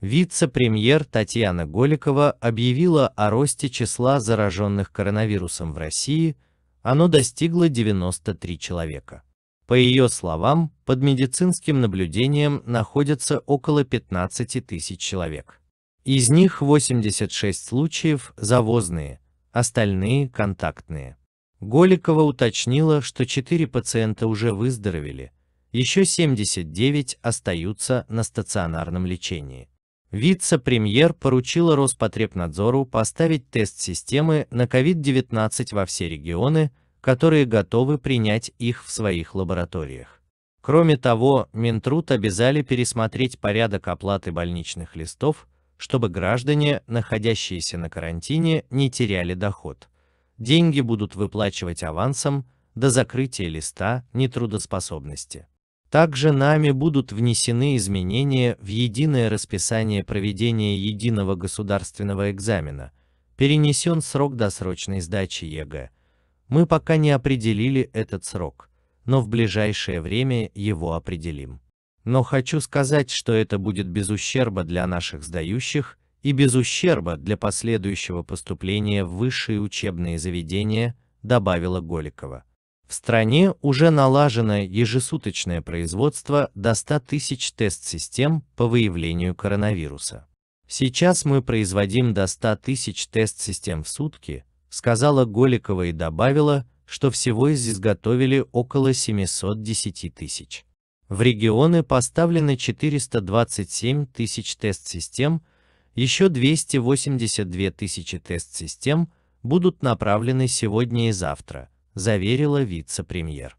Вице-премьер Татьяна Голикова объявила о росте числа зараженных коронавирусом в России, оно достигло 93 человека. По ее словам, под медицинским наблюдением находятся около 15 тысяч человек. Из них 86 случаев завозные, остальные – контактные. Голикова уточнила, что 4 пациента уже выздоровели, еще 79 остаются на стационарном лечении. Вице-премьер поручила Роспотребнадзору поставить тест системы на COVID-19 во все регионы, которые готовы принять их в своих лабораториях. Кроме того, Минтруд обязали пересмотреть порядок оплаты больничных листов, чтобы граждане, находящиеся на карантине, не теряли доход. Деньги будут выплачивать авансом до закрытия листа нетрудоспособности. Также нами будут внесены изменения в единое расписание проведения единого государственного экзамена. Перенесен срок досрочной сдачи ЕГЭ. Мы пока не определили этот срок, но в ближайшее время его определим. Но хочу сказать, что это будет без ущерба для наших сдающих и без ущерба для последующего поступления в высшие учебные заведения, добавила Голикова. В стране уже налажено ежесуточное производство до 100 тысяч тест-систем по выявлению коронавируса. Сейчас мы производим до 100 тысяч тест-систем в сутки, сказала Голикова и добавила, что всего из изготовили около 710 тысяч. В регионы поставлено 427 тысяч тест-систем, еще 282 тысячи тест-систем будут направлены сегодня и завтра – заверила вице-премьер.